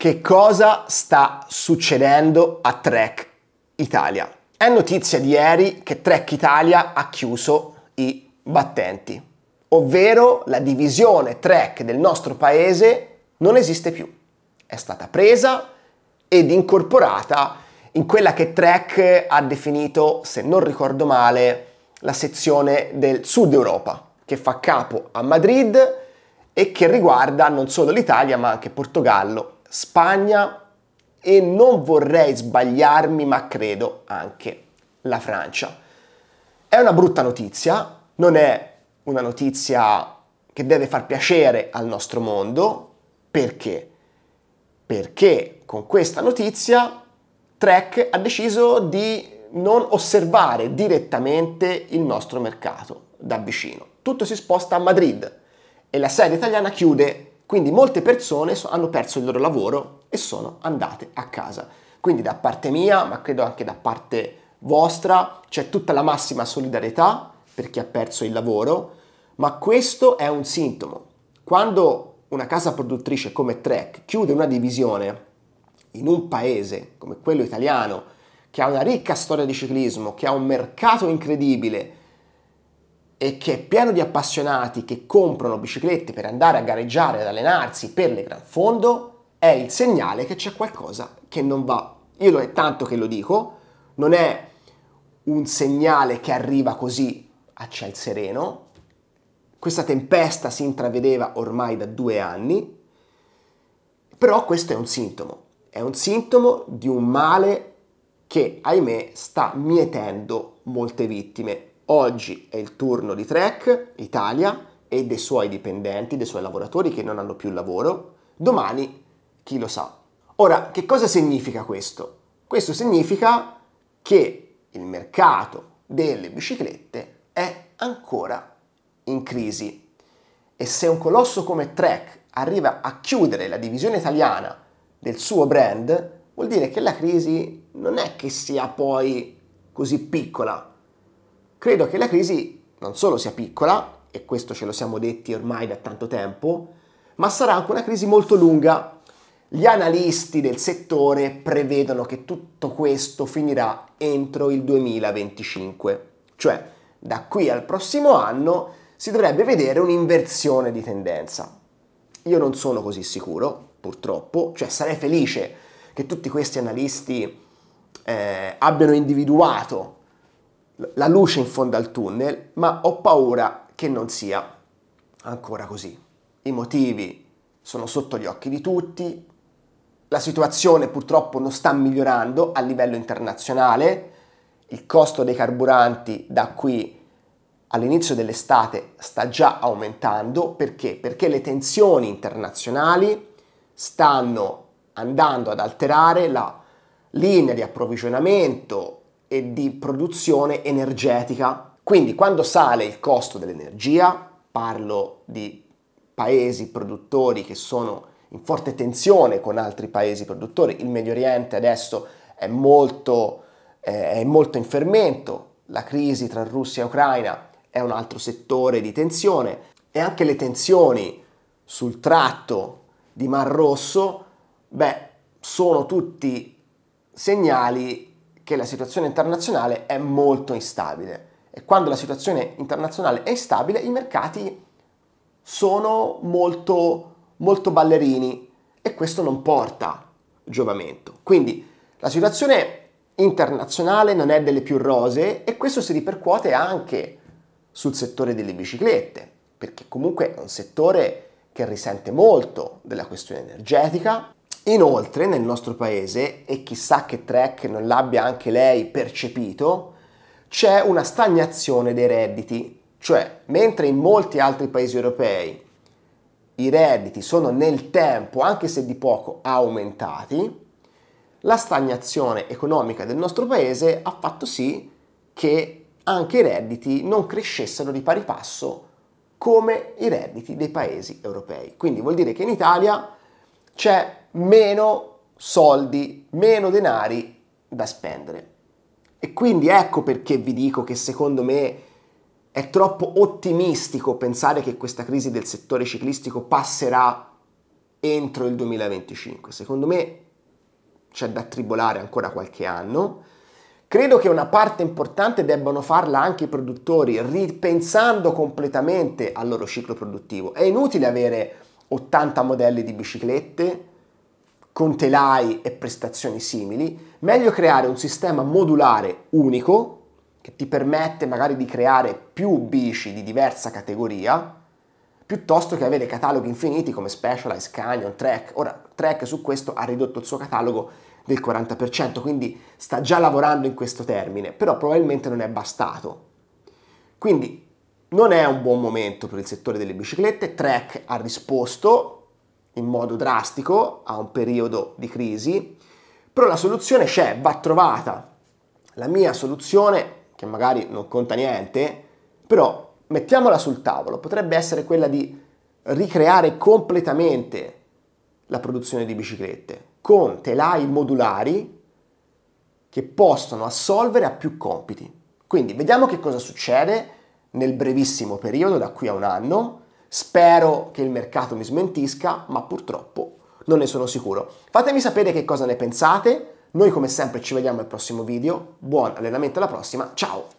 che cosa sta succedendo a Trek Italia. È notizia di ieri che Trek Italia ha chiuso i battenti, ovvero la divisione Trek del nostro paese non esiste più. È stata presa ed incorporata in quella che Trek ha definito, se non ricordo male, la sezione del Sud Europa, che fa capo a Madrid e che riguarda non solo l'Italia ma anche Portogallo Spagna e non vorrei sbagliarmi, ma credo anche la Francia. È una brutta notizia, non è una notizia che deve far piacere al nostro mondo, perché? Perché con questa notizia Trek ha deciso di non osservare direttamente il nostro mercato da vicino. Tutto si sposta a Madrid e la serie italiana chiude quindi molte persone hanno perso il loro lavoro e sono andate a casa. Quindi da parte mia, ma credo anche da parte vostra, c'è tutta la massima solidarietà per chi ha perso il lavoro, ma questo è un sintomo. Quando una casa produttrice come Trek chiude una divisione in un paese come quello italiano, che ha una ricca storia di ciclismo, che ha un mercato incredibile, e che è pieno di appassionati che comprano biciclette per andare a gareggiare, ad allenarsi per le gran fondo, è il segnale che c'è qualcosa che non va. Io lo è tanto che lo dico, non è un segnale che arriva così a ciel sereno. Questa tempesta si intravedeva ormai da due anni, però questo è un sintomo, è un sintomo di un male che, ahimè, sta mietendo molte vittime Oggi è il turno di Trek Italia e dei suoi dipendenti, dei suoi lavoratori che non hanno più lavoro. Domani chi lo sa. Ora, che cosa significa questo? Questo significa che il mercato delle biciclette è ancora in crisi. E se un colosso come Trek arriva a chiudere la divisione italiana del suo brand, vuol dire che la crisi non è che sia poi così piccola Credo che la crisi non solo sia piccola, e questo ce lo siamo detti ormai da tanto tempo, ma sarà anche una crisi molto lunga. Gli analisti del settore prevedono che tutto questo finirà entro il 2025, cioè da qui al prossimo anno si dovrebbe vedere un'inversione di tendenza. Io non sono così sicuro, purtroppo, cioè sarei felice che tutti questi analisti eh, abbiano individuato la luce in fondo al tunnel, ma ho paura che non sia ancora così. I motivi sono sotto gli occhi di tutti, la situazione purtroppo non sta migliorando a livello internazionale, il costo dei carburanti da qui all'inizio dell'estate sta già aumentando perché? Perché le tensioni internazionali stanno andando ad alterare la linea di approvvigionamento e di produzione energetica. Quindi quando sale il costo dell'energia, parlo di paesi produttori che sono in forte tensione con altri paesi produttori, il Medio Oriente adesso è molto, eh, è molto in fermento, la crisi tra Russia e Ucraina è un altro settore di tensione e anche le tensioni sul tratto di Mar Rosso, beh, sono tutti segnali che la situazione internazionale è molto instabile e quando la situazione internazionale è instabile i mercati sono molto, molto ballerini e questo non porta giovamento. Quindi la situazione internazionale non è delle più rosee e questo si ripercuote anche sul settore delle biciclette, perché comunque è un settore che risente molto della questione energetica, Inoltre nel nostro paese, e chissà che Trek non l'abbia anche lei percepito, c'è una stagnazione dei redditi, cioè mentre in molti altri paesi europei i redditi sono nel tempo, anche se di poco, aumentati, la stagnazione economica del nostro paese ha fatto sì che anche i redditi non crescessero di pari passo come i redditi dei paesi europei. Quindi vuol dire che in Italia c'è meno soldi, meno denari da spendere. E quindi ecco perché vi dico che secondo me è troppo ottimistico pensare che questa crisi del settore ciclistico passerà entro il 2025. Secondo me c'è da tribolare ancora qualche anno. Credo che una parte importante debbano farla anche i produttori, ripensando completamente al loro ciclo produttivo. È inutile avere 80 modelli di biciclette, con telai e prestazioni simili, meglio creare un sistema modulare unico che ti permette magari di creare più bici di diversa categoria, piuttosto che avere cataloghi infiniti come Specialized, Canyon, Trek. Ora, Trek su questo ha ridotto il suo catalogo del 40%, quindi sta già lavorando in questo termine, però probabilmente non è bastato. Quindi non è un buon momento per il settore delle biciclette, Trek ha risposto, in modo drastico a un periodo di crisi, però la soluzione c'è, va trovata. La mia soluzione, che magari non conta niente, però mettiamola sul tavolo, potrebbe essere quella di ricreare completamente la produzione di biciclette con telai modulari che possono assolvere a più compiti. Quindi vediamo che cosa succede nel brevissimo periodo, da qui a un anno, Spero che il mercato mi smentisca, ma purtroppo non ne sono sicuro. Fatemi sapere che cosa ne pensate. Noi come sempre ci vediamo al prossimo video. Buon allenamento alla prossima. Ciao!